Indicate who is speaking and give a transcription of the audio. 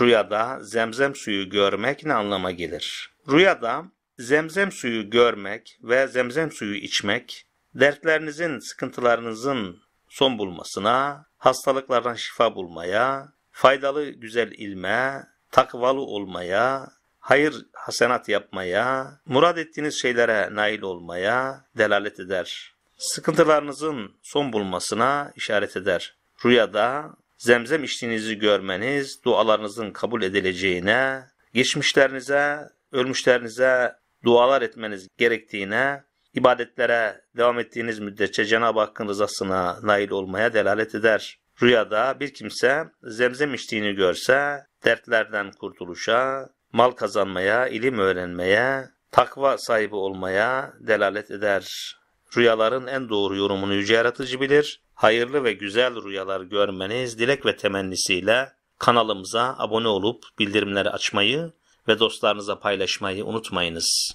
Speaker 1: Rüyada zemzem suyu görmek ne anlama gelir? Rüyada zemzem suyu görmek ve zemzem suyu içmek dertlerinizin, sıkıntılarınızın son bulmasına, hastalıklardan şifa bulmaya, faydalı güzel ilme, takvalı olmaya, hayır hasenat yapmaya, murad ettiğiniz şeylere nail olmaya delalet eder. Sıkıntılarınızın son bulmasına işaret eder. Rüyada zemzem içtiğinizi görmeniz dualarınızın kabul edileceğine, geçmişlerinize, ölmüşlerinize dualar etmeniz gerektiğine, ibadetlere devam ettiğiniz müddetçe Cenab-ı Hakk'ın rızasına nail olmaya delalet eder. Rüyada bir kimse zemzem içtiğini görse, dertlerden kurtuluşa, mal kazanmaya, ilim öğrenmeye, takva sahibi olmaya delalet eder. Rüyaların en doğru yorumunu yüce yaratıcı bilir hayırlı ve güzel rüyalar görmeniz dilek ve temennisiyle kanalımıza abone olup bildirimleri açmayı ve dostlarınıza paylaşmayı unutmayınız.